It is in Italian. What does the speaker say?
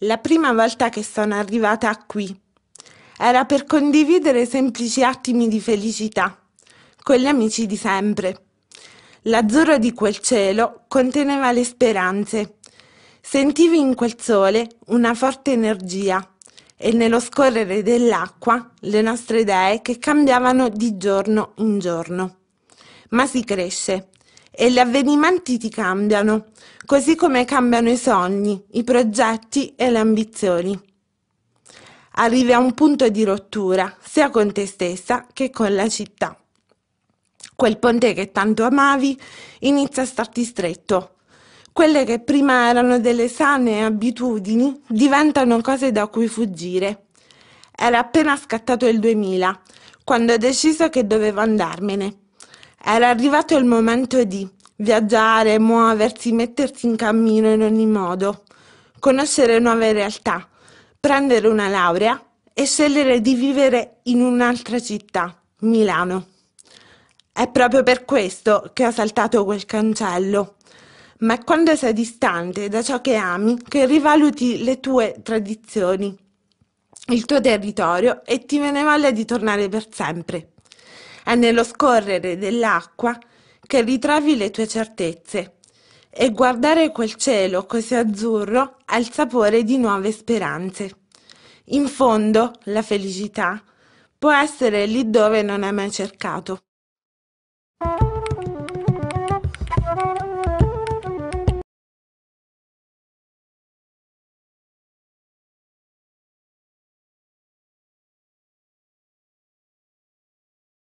La prima volta che sono arrivata qui era per condividere semplici attimi di felicità con gli amici di sempre. L'azzurro di quel cielo conteneva le speranze. Sentivi in quel sole una forte energia e nello scorrere dell'acqua le nostre idee che cambiavano di giorno in giorno. Ma si cresce, e gli avvenimenti ti cambiano, così come cambiano i sogni, i progetti e le ambizioni. Arrivi a un punto di rottura, sia con te stessa che con la città. Quel ponte che tanto amavi inizia a starti stretto. Quelle che prima erano delle sane abitudini diventano cose da cui fuggire. Era appena scattato il 2000, quando ho deciso che dovevo andarmene era arrivato il momento di viaggiare, muoversi, mettersi in cammino in ogni modo, conoscere nuove realtà, prendere una laurea e scegliere di vivere in un'altra città, Milano. È proprio per questo che ho saltato quel cancello. Ma è quando sei distante da ciò che ami che rivaluti le tue tradizioni, il tuo territorio e ti viene voglia di tornare per sempre. È nello scorrere dell'acqua che ritrovi le tue certezze e guardare quel cielo così azzurro ha il sapore di nuove speranze. In fondo, la felicità può essere lì dove non hai mai cercato.